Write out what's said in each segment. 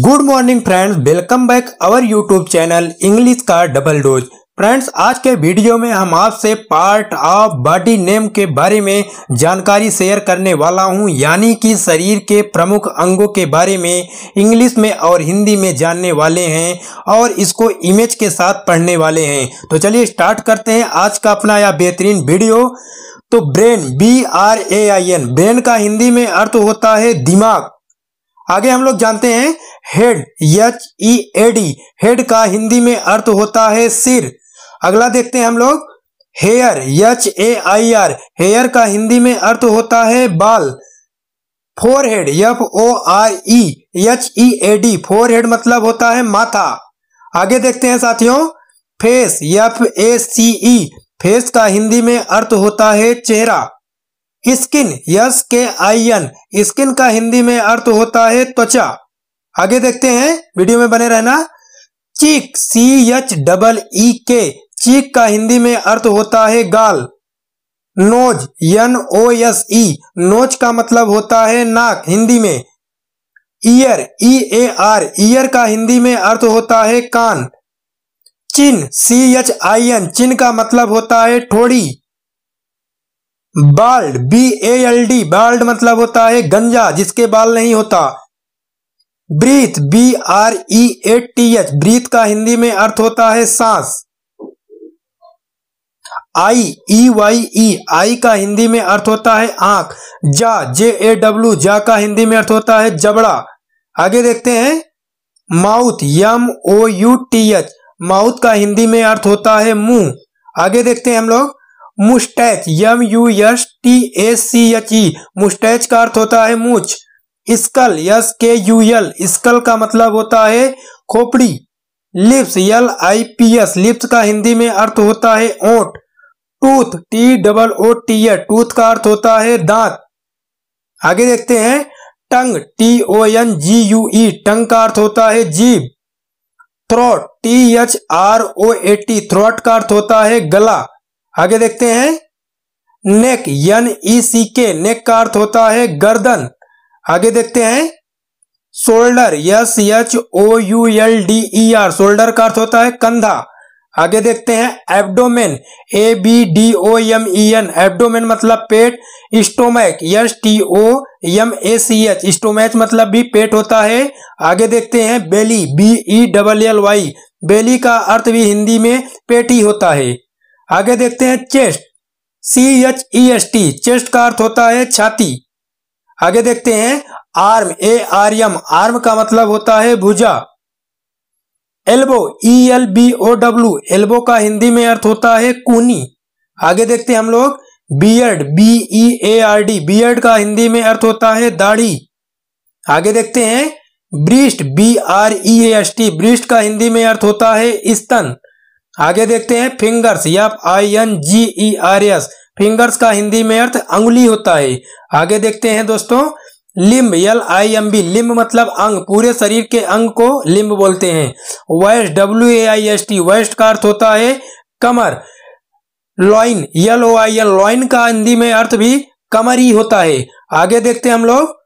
good morning friends welcome back our YouTube channel English का double dose friends आज के video में हम आपसे पार्ट ऑफ बॉडी नेम के बारे में जानकारी शेयर करने वाला हूं यानी कि शरीर के प्रमुख अंगों के बारे में इंग्लिश में और हिंदी में जानने वाले हैं और इसको इमेज के साथ पढ़ने वाले हैं तो चलिए स्टार्ट करते हैं आज का अपना यह बेहतरीन वीडियो तो brain B R A I N brain का हिंदी में अर्थ होता है दिमाग आगे हम लोग जानते हैं head H E A D head का हिंदी में अर्थ होता है सिर अगला देखते हैं हम लोग hair H A I R hair का हिंदी में अर्थ होता है बाल forehead F O R E H E A D forehead मतलब होता है माथा आगे देखते हैं साथियों face F A C E face का हिंदी में अर्थ होता है चेहरा स्किन यस के आई एन स्किन का हिंदी में अर्थ होता है त्वचा आगे देखते हैं वीडियो में बने रहना चीक सी एच डबल ई के चीक का हिंदी में अर्थ होता है गाल nose N O S E nose का मतलब होता है नाक हिंदी में ear E A R ear का हिंदी में अर्थ होता है कान चिन सी एच आई एन चिन का मतलब होता है ठोड़ी bald B A L D bald मतलब होता है गंजा जिसके बाल नहीं होता breath B R E A T H breath का हिंदी में अर्थ होता है सांस आई ई वाई ई आई का हिंदी में अर्थ होता है आंख जा जे ए डब्ल्यू जा का हिंदी में अर्थ होता है जबड़ा आगे देखते हैं mouth M O U T H mouth का हिंदी में अर्थ होता है मुंह आगे देखते हैं हम लोग moustache M U S T A C H E moustache का अर्थ होता है मूछ skull S K U L skull का मतलब होता है खोपड़ी lips L I P S lips का हिंदी में अर्थ होता है ओट tooth T double O T A tooth का अर्थ होता है दांत आगे देखते हैं tongue T O N G U E tongue का अर्थ होता है जीभ throat T H R O A T throat का अर्थ होता है गला आगे देखते हैं नेक यन ई सी के e नेक का अर्थ होता है गर्दन आगे देखते हैं shoulder S H O U L D E R shoulder का अर्थ होता है कंधा आगे देखते हैं abdomen A B D O M E N abdomen मतलब पेट stomach S T O M A C H stomach मतलब भी पेट होता है आगे देखते हैं belly B E double L Y belly का अर्थ भी हिंदी में पेट ही होता है आगे देखते हैं chest C H E S T chest का अर्थ होता है छाती आगे देखते हैं arm A R M arm का मतलब होता है भुजा elbow E L B O W elbow का हिंदी में अर्थ होता है कूनी आगे देखते हैं हम लोग beard e B E A R D beard का हिंदी में अर्थ होता है दाढ़ी आगे देखते हैं breast B R E e S T breast का हिंदी में अर्थ होता है स्तन आगे देखते हैं फिंगर्स या I N G E R S fingers का हिंदी में अर्थ अंगुली होता है आगे देखते हैं दोस्तों limb L I M B limb मतलब अंग पूरे शरीर के अंग को लिम्ब बोलते हैं waist W A I S T waist का अर्थ होता है कमर loin L O I L loin का हिंदी में अर्थ भी कमर ही होता है आगे देखते हैं हम लोग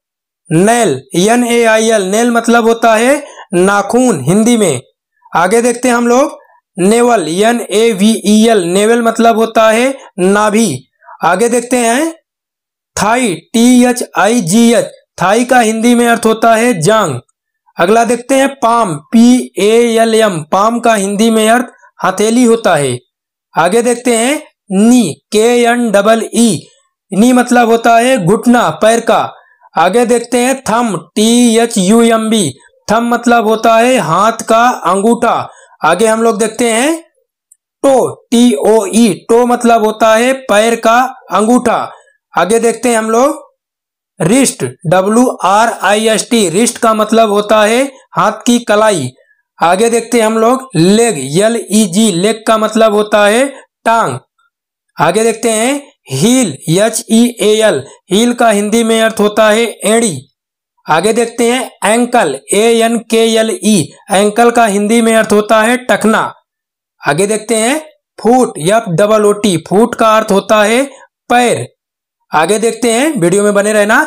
nail N A I L nail मतलब होता है नाखून हिंदी में आगे देखते हैं हम लोग navel N A V E L navel मतलब होता है नाभि आगे देखते हैं thigh T H I G H thigh का हिंदी में अर्थ होता है जांग अगला देखते हैं palm P A L M palm का हिंदी में अर्थ हथेली होता है आगे देखते हैं नी के एन डबल ई नी मतलब होता है घुटना पैर का आगे देखते हैं thumb T H U M B thumb मतलब होता है हाथ का अंगूठा आगे हम लोग देखते हैं toe T O E toe मतलब होता है पैर का अंगूठा आगे देखते हैं हम लोग wrist W R I S T wrist का मतलब होता है हाथ की कलाई आगे देखते हैं हम लोग लेग यल ई जी लेग का मतलब होता है टांग आगे देखते हैं heel H E L heel का हिंदी में अर्थ होता है एड़ी आगे देखते हैं ankle A N K L E ankle का हिंदी में अर्थ होता है टखना आगे देखते हैं फूट या डबल ओ टी फूट का अर्थ होता है पैर आगे देखते हैं वीडियो में बने रहना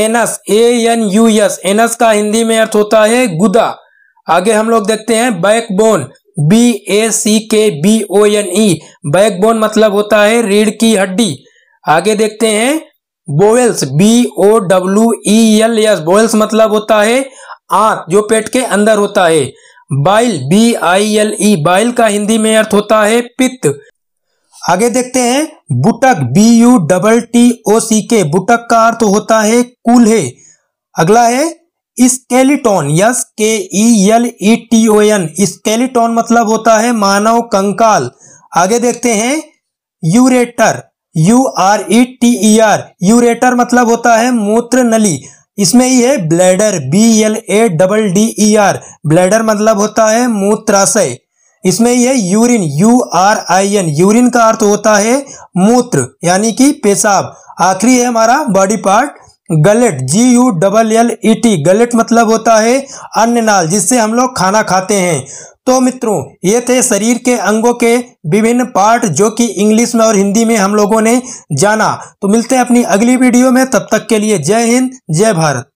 anus A N U S anus का हिंदी में अर्थ होता है गुदा आगे हम लोग देखते हैं backbone B A C K B O N E backbone मतलब होता है रीढ़ की हड्डी आगे देखते हैं bowels B O W E L S bowels मतलब होता है आंत जो पेट के अंदर होता है bile B I L E bile का हिंदी में अर्थ होता है पित्त आगे देखते हैं buttock B U double T O C K buttock का अर्थ होता है है अगला है skeleton S K E e L E e T O N skeleton मतलब होता है मानव कंकाल आगे देखते हैं ureter U R E T E R ureter मतलब होता है मूत्र नली इसमें ही है bladder B L A double D E R bladder मतलब होता है मूत्राशय इसमें ही है urine U R I N urine का अर्थ होता है मूत्र यानी कि पेशाब आखिरी है हमारा body part gullet G U double L E T gullet मतलब होता है अन्य नाल जिससे हम लोग खाना खाते हैं तो मित्रों ये थे शरीर के अंगों के विभिन्न पार्ट जो कि इंग्लिश में और हिंदी में हम लोगों ने जाना तो मिलते हैं अपनी अगली वीडियो में तब तक के लिए जय हिंद जय भारत